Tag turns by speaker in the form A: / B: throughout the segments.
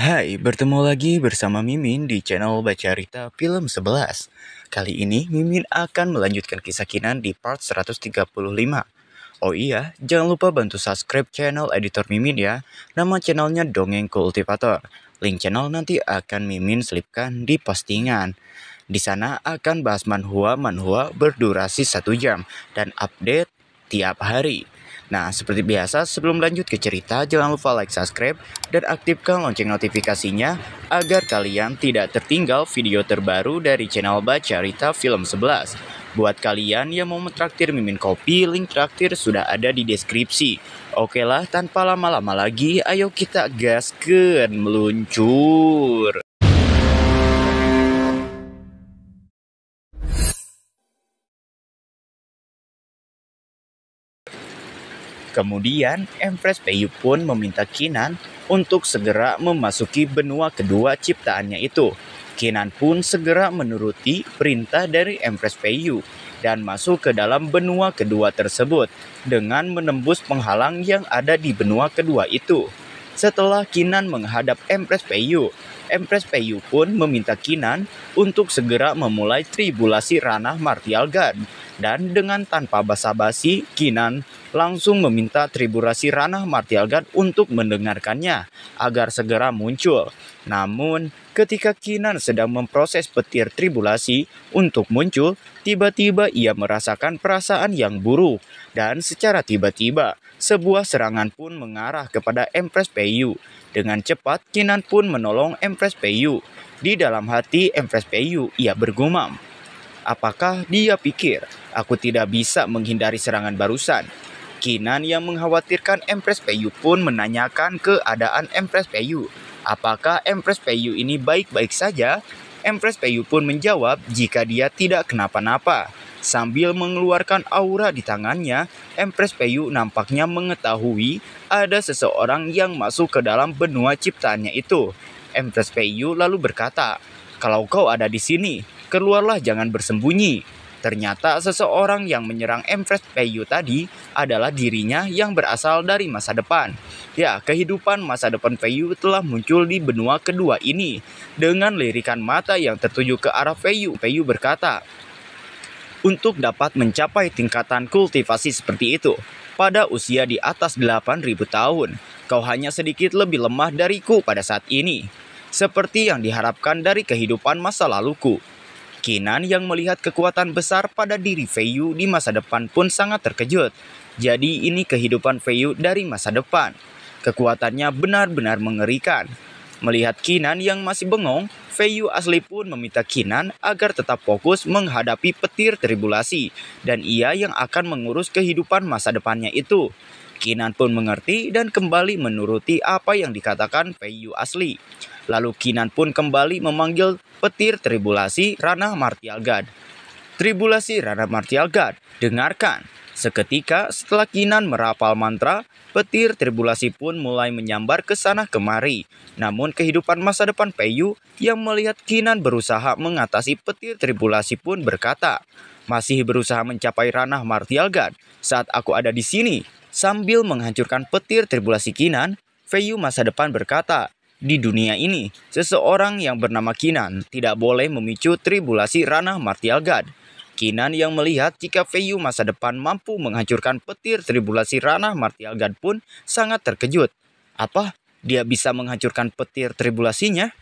A: Hai, bertemu lagi bersama Mimin di channel baca Rita Film 11. Kali ini Mimin akan melanjutkan kisah Kinan di part 135. Oh iya, jangan lupa bantu subscribe channel editor Mimin ya. Nama channelnya Dongeng Kultivator. Link channel nanti akan Mimin selipkan di postingan. Di sana akan bahas manhua-manhua berdurasi satu jam dan update tiap hari. Nah, seperti biasa, sebelum lanjut ke cerita, jangan lupa like, subscribe, dan aktifkan lonceng notifikasinya agar kalian tidak tertinggal video terbaru dari channel baca cerita Film 11. Buat kalian yang mau mentraktir mimin kopi, link traktir sudah ada di deskripsi. Oke lah, tanpa lama-lama lagi, ayo kita gaskan meluncur. Kemudian, Empress Peiyu pun meminta Kinan untuk segera memasuki benua kedua ciptaannya itu. Kinan pun segera menuruti perintah dari Empress Peiyu dan masuk ke dalam benua kedua tersebut dengan menembus penghalang yang ada di benua kedua itu. Setelah Kinan menghadap Empress Peiyu, Empress Peiyu pun meminta Kinan untuk segera memulai tribulasi ranah Martial Guard dan dengan tanpa basa-basi, Kinan langsung meminta Triburasi Ranah Martialgat untuk mendengarkannya agar segera muncul. Namun, ketika Kinan sedang memproses petir Tribulasi untuk muncul, tiba-tiba ia merasakan perasaan yang buruk dan secara tiba-tiba sebuah serangan pun mengarah kepada Empress Peiyu. Dengan cepat, Kinan pun menolong Empress Peiyu. Di dalam hati Empress Peiyu, ia bergumam, Apakah dia pikir aku tidak bisa menghindari serangan barusan? Kinan yang mengkhawatirkan Empress Peyu pun menanyakan keadaan Empress Peyu. Apakah Empress Peyu ini baik-baik saja? Empress Peyu pun menjawab jika dia tidak kenapa-napa. Sambil mengeluarkan aura di tangannya, Empress Peyu nampaknya mengetahui ada seseorang yang masuk ke dalam benua ciptaannya itu. Empress Peyu lalu berkata, "Kalau kau ada di sini, Keluarlah jangan bersembunyi. Ternyata seseorang yang menyerang Empress Peiyu tadi adalah dirinya yang berasal dari masa depan. Ya, kehidupan masa depan Peiyu telah muncul di benua kedua ini. Dengan lirikan mata yang tertuju ke arah Peiyu, Peiyu berkata, untuk dapat mencapai tingkatan kultivasi seperti itu. Pada usia di atas 8000 tahun, kau hanya sedikit lebih lemah dariku pada saat ini. Seperti yang diharapkan dari kehidupan masa laluku, Kinan yang melihat kekuatan besar pada diri Feiyu di masa depan pun sangat terkejut. Jadi ini kehidupan Feiyu dari masa depan. Kekuatannya benar-benar mengerikan. Melihat Kinan yang masih bengong, Feiyu asli pun meminta Kinan agar tetap fokus menghadapi petir tribulasi dan ia yang akan mengurus kehidupan masa depannya itu. Kinan pun mengerti dan kembali menuruti apa yang dikatakan Fei asli. Lalu Kinan pun kembali memanggil petir tribulasi Rana Martialgad. Tribulasi Rana Martialgad, dengarkan. Seketika setelah Kinan merapal mantra, petir tribulasi pun mulai menyambar ke sana kemari. Namun kehidupan masa depan Peyu yang melihat Kinan berusaha mengatasi petir tribulasi pun berkata, masih berusaha mencapai ranah martial Martialgan saat aku ada di sini. Sambil menghancurkan petir tribulasi Kinan, Feiyu masa depan berkata, di dunia ini, seseorang yang bernama Kinan tidak boleh memicu tribulasi ranah Martial God. Kinan yang melihat jika Feiyu masa depan mampu menghancurkan petir tribulasi ranah Martial God pun sangat terkejut. Apa? Dia bisa menghancurkan petir tribulasinya?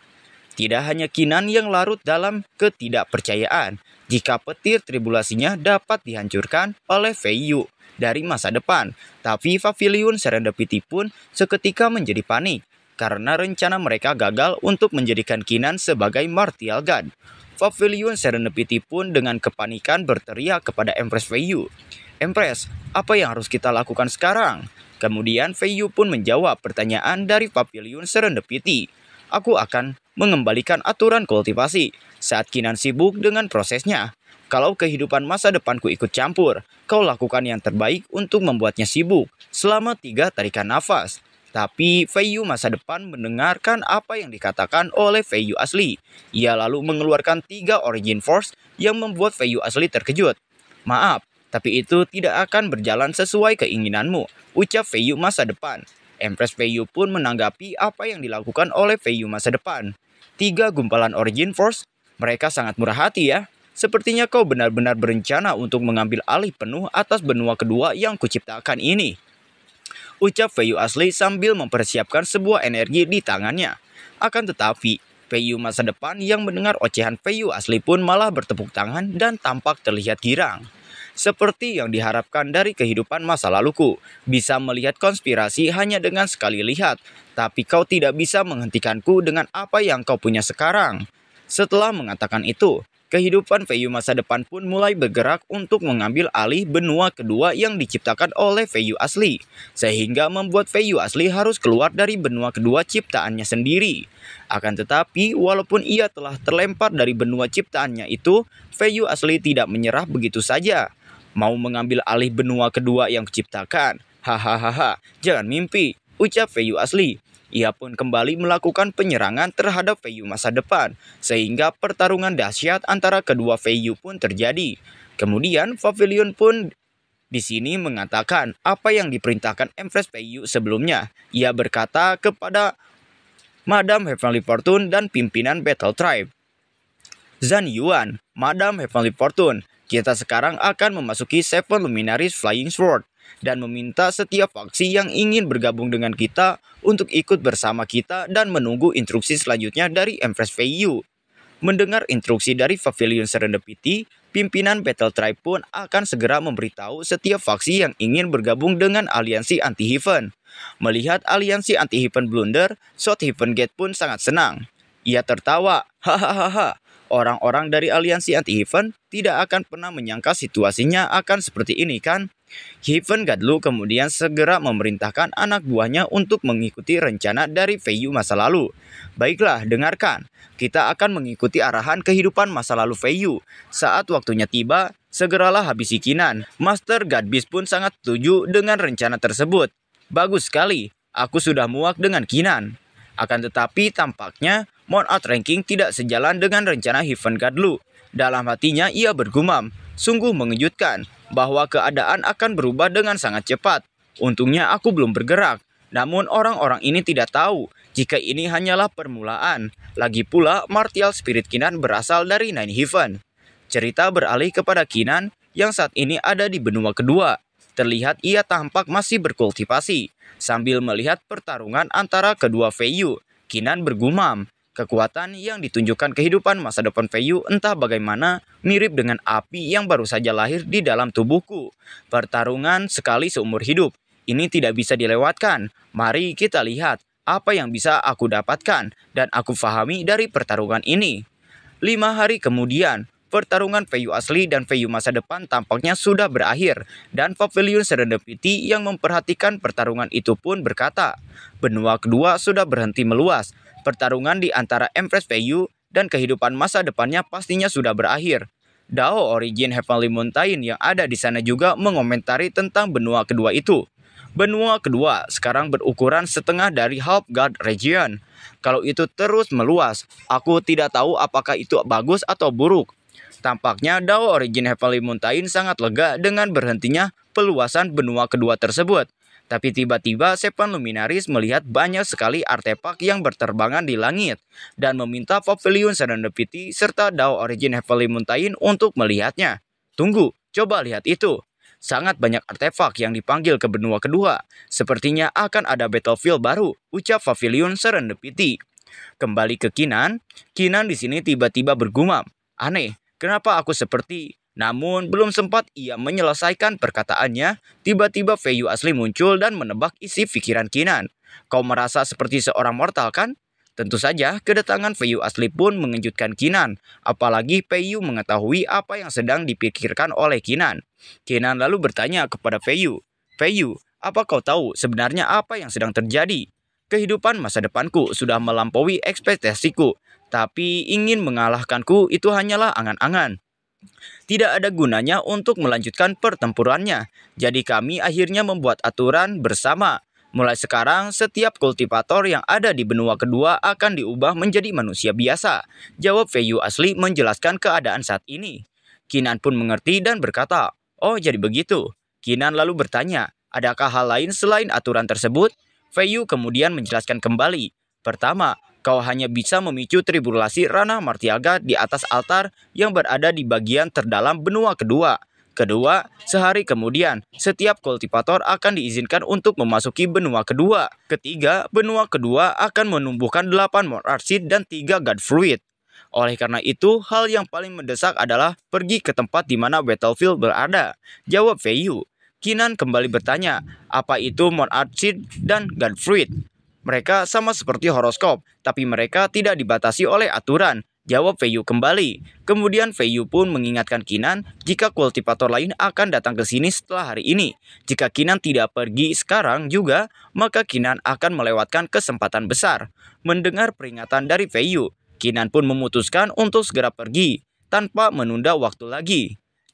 A: Tidak hanya Kinan yang larut dalam ketidakpercayaan jika petir tribulasinya dapat dihancurkan oleh Feiyu dari masa depan, tapi Pavilion Serendipity pun seketika menjadi panik karena rencana mereka gagal untuk menjadikan Kinan sebagai Martial God. Pavilion Serendipity pun dengan kepanikan berteriak kepada Empress Feiyu. Empress, apa yang harus kita lakukan sekarang? Kemudian Feiyu pun menjawab pertanyaan dari Papillion Serendipity. Aku akan mengembalikan aturan kultivasi saat Kinan sibuk dengan prosesnya. Kalau kehidupan masa depanku ikut campur, kau lakukan yang terbaik untuk membuatnya sibuk selama tiga tarikan nafas. Tapi Feiyu masa depan mendengarkan apa yang dikatakan oleh Feiyu asli. Ia lalu mengeluarkan tiga origin force yang membuat Feiyu asli terkejut. Maaf, tapi itu tidak akan berjalan sesuai keinginanmu, ucap Feiyu masa depan. Empress Feiyu pun menanggapi apa yang dilakukan oleh Feiyu masa depan. Tiga gumpalan Origin Force, mereka sangat murah hati ya. Sepertinya kau benar-benar berencana untuk mengambil alih penuh atas benua kedua yang kuciptakan ini. Ucap Feiyu asli sambil mempersiapkan sebuah energi di tangannya. Akan tetapi, Feiyu masa depan yang mendengar ocehan Feiyu asli pun malah bertepuk tangan dan tampak terlihat girang seperti yang diharapkan dari kehidupan masa laluku. Bisa melihat konspirasi hanya dengan sekali lihat, tapi kau tidak bisa menghentikanku dengan apa yang kau punya sekarang. Setelah mengatakan itu, kehidupan Feiyu masa depan pun mulai bergerak untuk mengambil alih benua kedua yang diciptakan oleh Feiyu asli, sehingga membuat Feiyu asli harus keluar dari benua kedua ciptaannya sendiri. Akan tetapi, walaupun ia telah terlempar dari benua ciptaannya itu, Feiyu asli tidak menyerah begitu saja. Mau mengambil alih benua kedua yang kuciptakan? Hahaha, jangan mimpi, ucap Feiyu asli. Ia pun kembali melakukan penyerangan terhadap Feiyu masa depan, sehingga pertarungan dahsyat antara kedua Feiyu pun terjadi. Kemudian Pavilion pun di sini mengatakan apa yang diperintahkan Empress Feiyu sebelumnya. Ia berkata kepada Madam Heavenly Fortune dan pimpinan Battle Tribe. Zan Yuan, Madam Heavenly Fortune, kita sekarang akan memasuki Seven Luminaries Flying Sword dan meminta setiap faksi yang ingin bergabung dengan kita untuk ikut bersama kita dan menunggu instruksi selanjutnya dari Empress Feiyu. Mendengar instruksi dari Pavilion Serendipity, pimpinan Battle Tribe pun akan segera memberitahu setiap faksi yang ingin bergabung dengan aliansi anti-Heaven. Melihat aliansi anti-Heaven blunder, Shot Heaven Gate pun sangat senang. Ia tertawa, hahaha, Orang-orang dari aliansi anti-Heaven tidak akan pernah menyangka situasinya akan seperti ini kan? Heaven Gadlu kemudian segera memerintahkan anak buahnya untuk mengikuti rencana dari Feiyu masa lalu. Baiklah, dengarkan. Kita akan mengikuti arahan kehidupan masa lalu Feiyu. Saat waktunya tiba, segeralah habisi Kinan. Master Gadbis pun sangat setuju dengan rencana tersebut. Bagus sekali, aku sudah muak dengan Kinan. Akan tetapi tampaknya Mount ranking tidak sejalan dengan rencana Gadlu. Dalam hatinya ia bergumam, sungguh mengejutkan bahwa keadaan akan berubah dengan sangat cepat. Untungnya aku belum bergerak. Namun orang-orang ini tidak tahu jika ini hanyalah permulaan. Lagi pula martial spirit Kinan berasal dari Nine Heaven. Cerita beralih kepada Kinan yang saat ini ada di benua kedua. Terlihat ia tampak masih berkultivasi. Sambil melihat pertarungan antara kedua Feiyu, Kinan bergumam Kekuatan yang ditunjukkan kehidupan masa depan Feiyu entah bagaimana mirip dengan api yang baru saja lahir di dalam tubuhku. Pertarungan sekali seumur hidup. Ini tidak bisa dilewatkan. Mari kita lihat apa yang bisa aku dapatkan dan aku fahami dari pertarungan ini. Lima hari kemudian, pertarungan Feiyu asli dan Feiyu masa depan tampaknya sudah berakhir dan Pavilion Serendipity yang memperhatikan pertarungan itu pun berkata, benua kedua sudah berhenti meluas Pertarungan di antara Empress Feiyu dan kehidupan masa depannya pastinya sudah berakhir. Dao Origin Heavenly Mountain yang ada di sana juga mengomentari tentang benua kedua itu. Benua kedua sekarang berukuran setengah dari Half God Region. Kalau itu terus meluas, aku tidak tahu apakah itu bagus atau buruk. Tampaknya Dao Origin Heavenly Mountain sangat lega dengan berhentinya peluasan benua kedua tersebut. Tapi tiba-tiba Sepan Luminaris melihat banyak sekali artefak yang berterbangan di langit dan meminta Pavilion Serendipity serta Dao Origin Heavenly Mountain untuk melihatnya. Tunggu, coba lihat itu. Sangat banyak artefak yang dipanggil ke benua kedua. Sepertinya akan ada battlefield baru, ucap Pavilion Serendipity. Kembali ke Kinan, Kinan di sini tiba-tiba bergumam. Aneh, kenapa aku seperti namun belum sempat ia menyelesaikan perkataannya, tiba-tiba Feiyu asli muncul dan menebak isi pikiran Kinan. Kau merasa seperti seorang mortal kan? Tentu saja, kedatangan Feiyu asli pun mengejutkan Kinan, apalagi Feiyu mengetahui apa yang sedang dipikirkan oleh Kinan. Kinan lalu bertanya kepada Feiyu, Feiyu, apa kau tahu sebenarnya apa yang sedang terjadi? Kehidupan masa depanku sudah melampaui ekspektasiku, tapi ingin mengalahkanku itu hanyalah angan-angan. Tidak ada gunanya untuk melanjutkan pertempurannya. Jadi kami akhirnya membuat aturan bersama. Mulai sekarang, setiap kultivator yang ada di benua kedua akan diubah menjadi manusia biasa. Jawab Feiyu asli menjelaskan keadaan saat ini. Kinan pun mengerti dan berkata, Oh jadi begitu. Kinan lalu bertanya, adakah hal lain selain aturan tersebut? Feiyu kemudian menjelaskan kembali. Pertama, kau hanya bisa memicu tribulasi Rana Martiaga di atas altar yang berada di bagian terdalam benua kedua. Kedua, sehari kemudian, setiap kultivator akan diizinkan untuk memasuki benua kedua. Ketiga, benua kedua akan menumbuhkan 8 morarsid dan 3 fluid. Oleh karena itu, hal yang paling mendesak adalah pergi ke tempat di mana Battlefield berada. Jawab Feiyu. Kinan kembali bertanya, apa itu Morarsit dan God Fruit? Mereka sama seperti horoskop, tapi mereka tidak dibatasi oleh aturan, jawab Feiyu kembali. Kemudian Feiyu pun mengingatkan Kinan jika kultivator lain akan datang ke sini setelah hari ini. Jika Kinan tidak pergi sekarang juga, maka Kinan akan melewatkan kesempatan besar. Mendengar peringatan dari Feiyu, Kinan pun memutuskan untuk segera pergi tanpa menunda waktu lagi.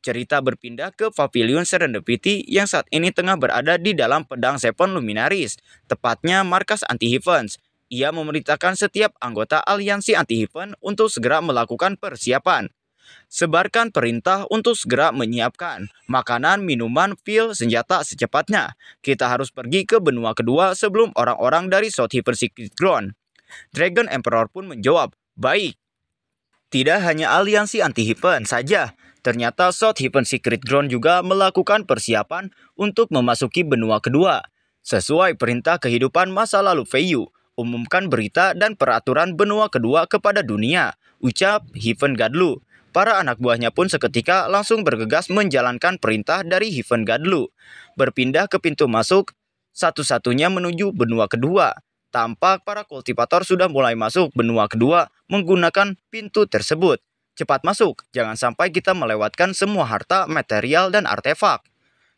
A: Cerita berpindah ke Pavilion Serendipity yang saat ini tengah berada di dalam pedang Seven Luminaris, tepatnya markas anti-Heavens. Ia memerintahkan setiap anggota aliansi anti-Heaven untuk segera melakukan persiapan. Sebarkan perintah untuk segera menyiapkan makanan, minuman, pil, senjata secepatnya. Kita harus pergi ke benua kedua sebelum orang-orang dari South Heaven Secret Ground. Dragon Emperor pun menjawab, baik. Tidak hanya aliansi anti heaven saja, Ternyata Heaven Secret Ground juga melakukan persiapan untuk memasuki benua kedua. Sesuai perintah kehidupan masa lalu Feiyu, umumkan berita dan peraturan benua kedua kepada dunia, ucap Heaven Gadlu. Para anak buahnya pun seketika langsung bergegas menjalankan perintah dari Heaven Gadlu. Berpindah ke pintu masuk, satu-satunya menuju benua kedua. Tampak para kultivator sudah mulai masuk benua kedua menggunakan pintu tersebut. Cepat masuk, jangan sampai kita melewatkan semua harta, material, dan artefak.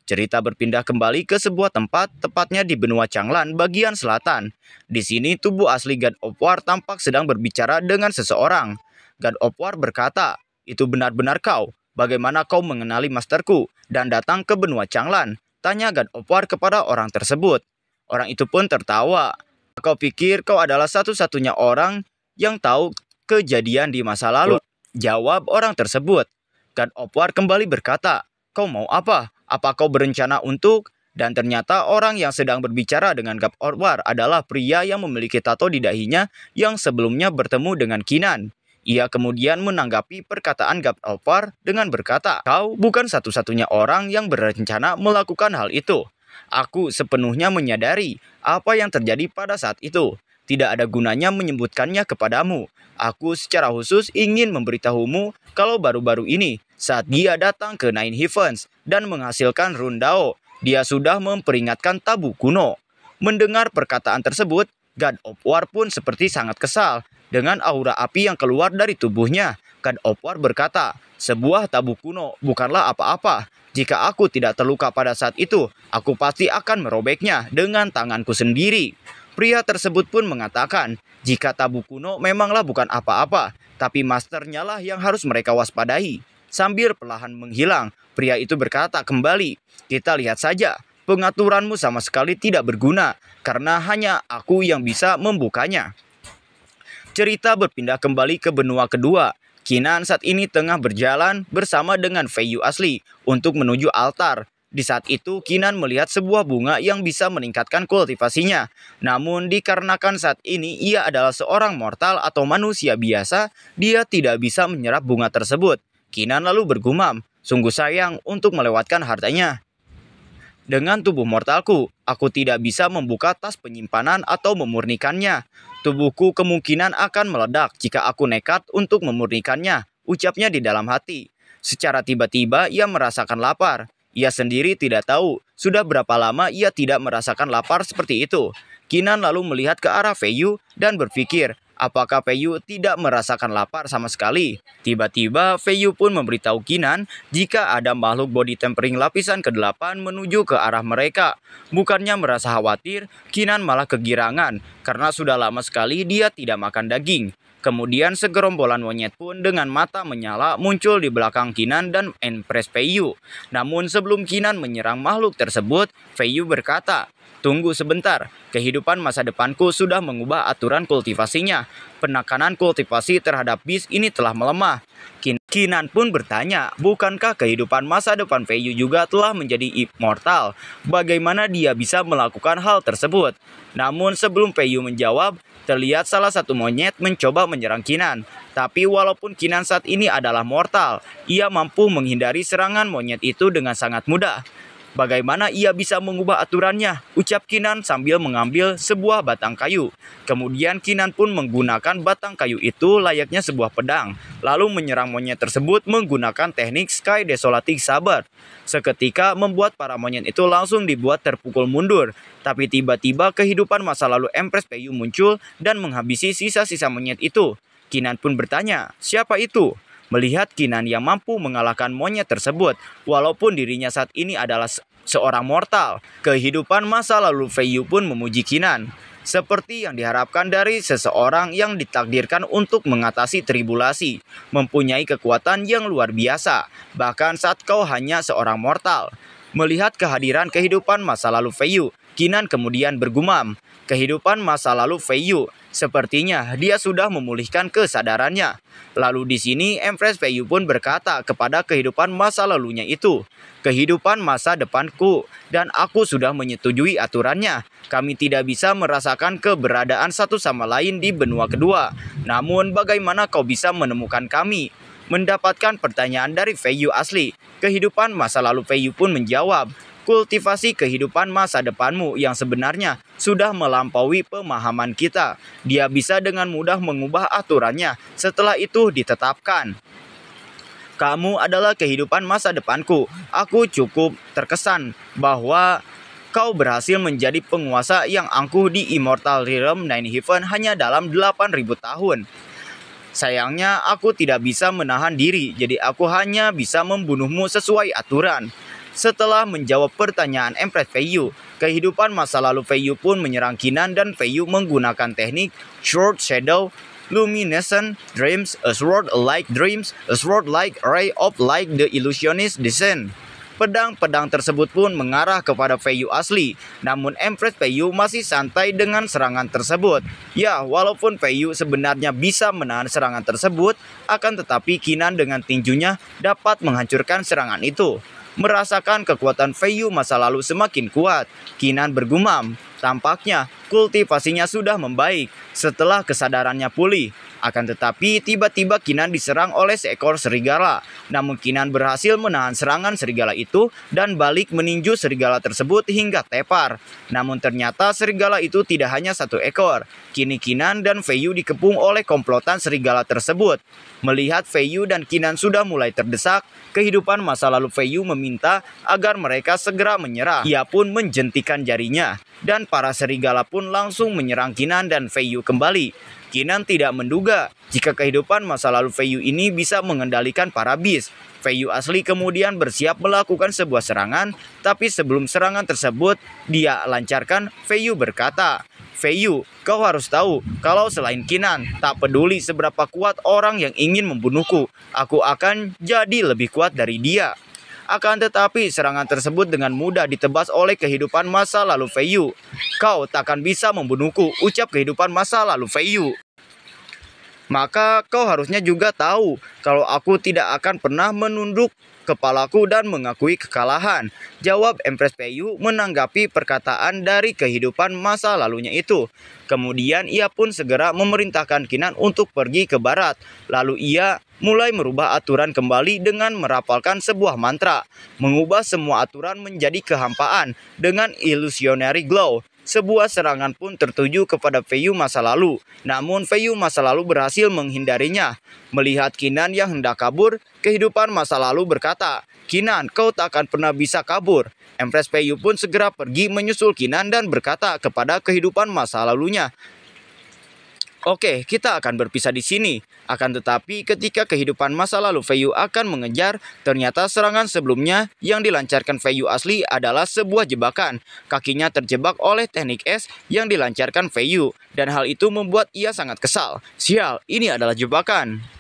A: Cerita berpindah kembali ke sebuah tempat, tepatnya di benua Changlan, bagian selatan. Di sini tubuh asli God of War tampak sedang berbicara dengan seseorang. God of War berkata, itu benar-benar kau. Bagaimana kau mengenali masterku dan datang ke benua Changlan? Tanya God of War kepada orang tersebut. Orang itu pun tertawa. Kau pikir kau adalah satu-satunya orang yang tahu kejadian di masa lalu. Jawab orang tersebut. Kan Opwar kembali berkata, kau mau apa? Apa kau berencana untuk? Dan ternyata orang yang sedang berbicara dengan Gap Opwar adalah pria yang memiliki tato di dahinya yang sebelumnya bertemu dengan Kinan. Ia kemudian menanggapi perkataan Gap Opwar dengan berkata, kau bukan satu-satunya orang yang berencana melakukan hal itu. Aku sepenuhnya menyadari apa yang terjadi pada saat itu tidak ada gunanya menyebutkannya kepadamu. Aku secara khusus ingin memberitahumu kalau baru-baru ini saat dia datang ke Nine Heavens dan menghasilkan Rundao, dia sudah memperingatkan tabu kuno. Mendengar perkataan tersebut, God of War pun seperti sangat kesal dengan aura api yang keluar dari tubuhnya. God of War berkata, sebuah tabu kuno bukanlah apa-apa. Jika aku tidak terluka pada saat itu, aku pasti akan merobeknya dengan tanganku sendiri. Pria tersebut pun mengatakan, jika tabu kuno memanglah bukan apa-apa, tapi masternya lah yang harus mereka waspadai. Sambil perlahan menghilang, pria itu berkata kembali, kita lihat saja, pengaturanmu sama sekali tidak berguna, karena hanya aku yang bisa membukanya. Cerita berpindah kembali ke benua kedua, Kinan saat ini tengah berjalan bersama dengan Feiyu asli untuk menuju altar di saat itu, Kinan melihat sebuah bunga yang bisa meningkatkan kultivasinya. Namun, dikarenakan saat ini ia adalah seorang mortal atau manusia biasa, dia tidak bisa menyerap bunga tersebut. Kinan lalu bergumam, sungguh sayang untuk melewatkan hartanya. Dengan tubuh mortalku, aku tidak bisa membuka tas penyimpanan atau memurnikannya. Tubuhku kemungkinan akan meledak jika aku nekat untuk memurnikannya, ucapnya di dalam hati. Secara tiba-tiba ia merasakan lapar. Ia sendiri tidak tahu sudah berapa lama ia tidak merasakan lapar seperti itu. Kinan lalu melihat ke arah Feiyu dan berpikir, apakah Feiyu tidak merasakan lapar sama sekali? Tiba-tiba Feiyu pun memberitahu Kinan jika ada makhluk body tempering lapisan ke-8 menuju ke arah mereka. Bukannya merasa khawatir, Kinan malah kegirangan karena sudah lama sekali dia tidak makan daging. Kemudian segerombolan monyet pun dengan mata menyala muncul di belakang Kinan dan Empress Feiyu. Namun sebelum Kinan menyerang makhluk tersebut, Feiyu berkata, Tunggu sebentar, kehidupan masa depanku sudah mengubah aturan kultivasinya. Penekanan kultivasi terhadap bis ini telah melemah. Kinan pun bertanya, bukankah kehidupan masa depan Feiyu juga telah menjadi immortal? Bagaimana dia bisa melakukan hal tersebut? Namun sebelum Feiyu menjawab, terlihat salah satu monyet mencoba menyerang Kinan. Tapi walaupun Kinan saat ini adalah mortal, ia mampu menghindari serangan monyet itu dengan sangat mudah. Bagaimana ia bisa mengubah aturannya? Ucap Kinan sambil mengambil sebuah batang kayu. Kemudian Kinan pun menggunakan batang kayu itu layaknya sebuah pedang, lalu menyerang monyet tersebut menggunakan teknik Sky Desolating Saber. Seketika membuat para monyet itu langsung dibuat terpukul mundur, tapi tiba-tiba kehidupan masa lalu Empress Peyu muncul dan menghabisi sisa-sisa monyet itu. Kinan pun bertanya, siapa itu? melihat Kinan yang mampu mengalahkan monyet tersebut. Walaupun dirinya saat ini adalah seorang mortal, kehidupan masa lalu Feiyu pun memuji Kinan. Seperti yang diharapkan dari seseorang yang ditakdirkan untuk mengatasi tribulasi, mempunyai kekuatan yang luar biasa, bahkan saat kau hanya seorang mortal. Melihat kehadiran kehidupan masa lalu Feiyu, Kinan kemudian bergumam, kehidupan masa lalu Feiyu Sepertinya dia sudah memulihkan kesadarannya. Lalu di sini Empress Feiyu pun berkata kepada kehidupan masa lalunya itu, kehidupan masa depanku, dan aku sudah menyetujui aturannya. Kami tidak bisa merasakan keberadaan satu sama lain di benua kedua. Namun bagaimana kau bisa menemukan kami? Mendapatkan pertanyaan dari Feiyu asli, kehidupan masa lalu Feiyu pun menjawab, kultivasi kehidupan masa depanmu yang sebenarnya sudah melampaui pemahaman kita. Dia bisa dengan mudah mengubah aturannya setelah itu ditetapkan. Kamu adalah kehidupan masa depanku. Aku cukup terkesan bahwa kau berhasil menjadi penguasa yang angkuh di Immortal Realm Nine Heaven hanya dalam 8000 tahun. Sayangnya aku tidak bisa menahan diri, jadi aku hanya bisa membunuhmu sesuai aturan. Setelah menjawab pertanyaan Empress Feiyu, kehidupan masa lalu Feiyu pun menyerang Kinan dan Feiyu menggunakan teknik Short Shadow Luminescent Dreams, a sword-like dreams, a sword-like ray of light the illusionist descent. Pedang-pedang tersebut pun mengarah kepada Feiyu asli, namun Empress Feiyu masih santai dengan serangan tersebut. Ya, walaupun Feiyu sebenarnya bisa menahan serangan tersebut, akan tetapi Kinan dengan tinjunya dapat menghancurkan serangan itu merasakan kekuatan Feiyu masa lalu semakin kuat. Kinan bergumam, Tampaknya kultivasinya sudah membaik setelah kesadarannya pulih. Akan tetapi tiba-tiba Kinan diserang oleh seekor serigala. Namun Kinan berhasil menahan serangan serigala itu dan balik meninju serigala tersebut hingga tepar. Namun ternyata serigala itu tidak hanya satu ekor. Kini Kinan dan Feiyu dikepung oleh komplotan serigala tersebut. Melihat Feiyu dan Kinan sudah mulai terdesak, kehidupan masa lalu Feiyu meminta agar mereka segera menyerah. Ia pun menjentikan jarinya. Dan para serigala pun langsung menyerang Kinan dan Feiyu kembali. Kinan tidak menduga jika kehidupan masa lalu Feiyu ini bisa mengendalikan para bis. Feiyu asli kemudian bersiap melakukan sebuah serangan, tapi sebelum serangan tersebut, dia lancarkan Feiyu berkata, Feiyu, kau harus tahu kalau selain Kinan, tak peduli seberapa kuat orang yang ingin membunuhku, aku akan jadi lebih kuat dari dia. Akan tetapi serangan tersebut dengan mudah ditebas oleh kehidupan masa lalu Feiyu. Kau takkan bisa membunuhku, ucap kehidupan masa lalu Feiyu maka kau harusnya juga tahu kalau aku tidak akan pernah menunduk kepalaku dan mengakui kekalahan. Jawab Empress Peiyu menanggapi perkataan dari kehidupan masa lalunya itu. Kemudian ia pun segera memerintahkan Kinan untuk pergi ke barat. Lalu ia mulai merubah aturan kembali dengan merapalkan sebuah mantra, mengubah semua aturan menjadi kehampaan dengan illusionary glow. Sebuah serangan pun tertuju kepada Feiyu masa lalu, namun Feiyu masa lalu berhasil menghindarinya. Melihat Kinan yang hendak kabur, kehidupan masa lalu berkata, Kinan, kau tak akan pernah bisa kabur. Empress Feiyu pun segera pergi menyusul Kinan dan berkata kepada kehidupan masa lalunya, Oke, kita akan berpisah di sini. Akan tetapi ketika kehidupan masa lalu Feiyu akan mengejar, ternyata serangan sebelumnya yang dilancarkan Feiyu asli adalah sebuah jebakan. Kakinya terjebak oleh teknik es yang dilancarkan Feiyu, dan hal itu membuat ia sangat kesal. Sial, ini adalah jebakan.